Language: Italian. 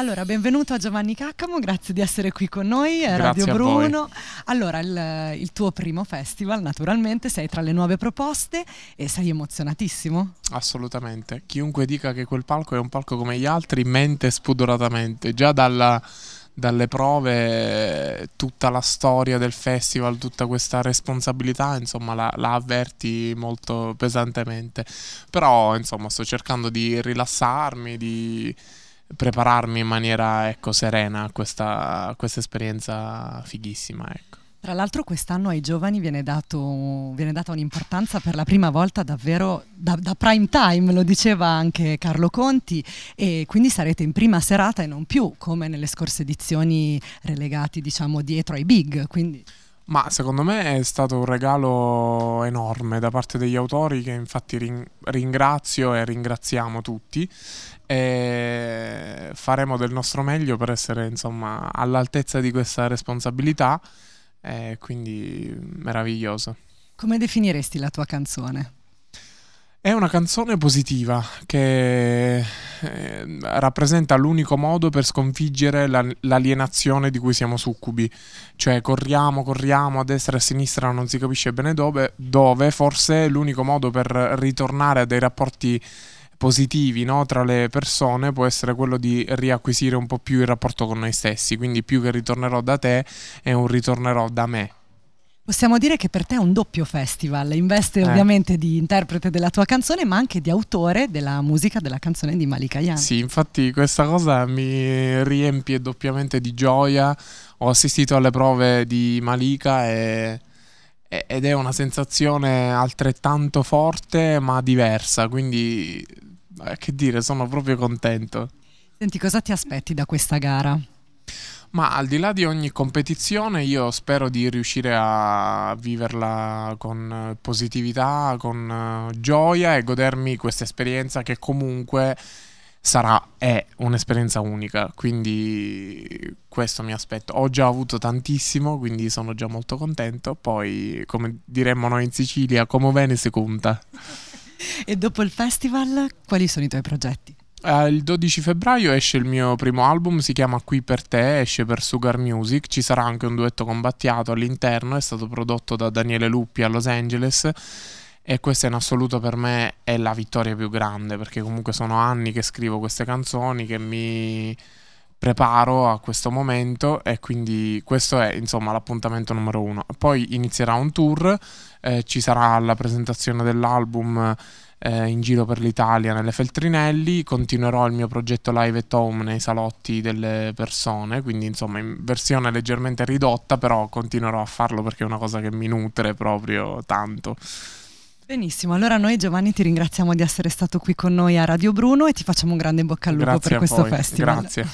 Allora, benvenuto a Giovanni Caccamo, grazie di essere qui con noi, eh, grazie Radio Bruno. Allora, il, eh, il, tuo primo festival, naturalmente, sei tra le nuove proposte e sei emozionatissimo? Assolutamente. Chiunque dica che quel palco è un palco come gli altri mente spudoratamente, già dalla dalle prove tutta la storia del festival, tutta questa responsabilità, insomma, la, la, avverti molto pesantemente. Però, insomma, sto cercando di rilassarmi, di prepararmi in maniera, ecco, serena a questa, a questa esperienza fighissima, ecco. Tra l'altro quest'anno ai giovani viene, dato, viene, data un'importanza per la prima volta davvero da, da, prime time, lo diceva anche Carlo Conti, e quindi sarete in prima serata e non più come nelle scorse edizioni relegati diciamo dietro ai big. Quindi... Ma secondo me è stato un regalo enorme da parte degli autori che infatti ringrazio e ringraziamo tutti e faremo del nostro meglio per essere insomma all'altezza di questa responsabilità eh, quindi meraviglioso. Come definiresti la tua canzone? È una canzone positiva che eh, rappresenta l'unico modo per sconfiggere l'alienazione di cui siamo succubi. Cioè corriamo, corriamo a destra e a sinistra, non si capisce bene dove, dove forse l'unico modo per ritornare a dei rapporti positivi no, tra le persone può essere quello di riacquisire un po' più il rapporto con noi stessi, quindi più che ritornerò da te è un ritornerò da me. Possiamo dire che per te è un doppio festival, investe eh. ovviamente di interprete della tua canzone ma anche di autore della musica della canzone di Malika Yan. Sì, infatti questa cosa mi riempie doppiamente di gioia, ho assistito alle prove di Malika e ed è una sensazione altrettanto forte ma diversa, quindi eh, che dire, sono proprio contento. Senti, cosa ti aspetti da questa gara? Ma al di là di ogni competizione, io spero di riuscire a viverla con eh, positività, con eh, gioia e godermi questa esperienza che comunque sarà, è un'esperienza unica. Quindi questo mi aspetto. Ho già avuto tantissimo, quindi sono già molto contento. Poi, come diremmo noi in Sicilia, come bene si conta e dopo il festival, quali sono i tuoi progetti? Uh, il 12 febbraio esce il mio primo album, si chiama Qui per te, esce per Sugar Music, ci sarà anche un duetto combattiato all'interno, è stato prodotto da Daniele Luppi a Los Angeles e questa in assoluto per me è la vittoria più grande perché comunque sono anni che scrivo queste canzoni che mi preparo a questo momento e quindi questo è insomma l'appuntamento numero uno. Poi inizierà un tour, eh, ci sarà la presentazione dell'album eh, in giro per l'Italia nelle Feltrinelli, continuerò il mio progetto live at home nei salotti delle persone, quindi insomma in versione leggermente ridotta, però continuerò a farlo perché è una cosa che mi nutre proprio tanto. Benissimo, allora noi Giovanni ti ringraziamo di essere stato qui con noi a Radio Bruno e ti facciamo un grande in bocca al lupo Grazie per questo voi. festival. Grazie.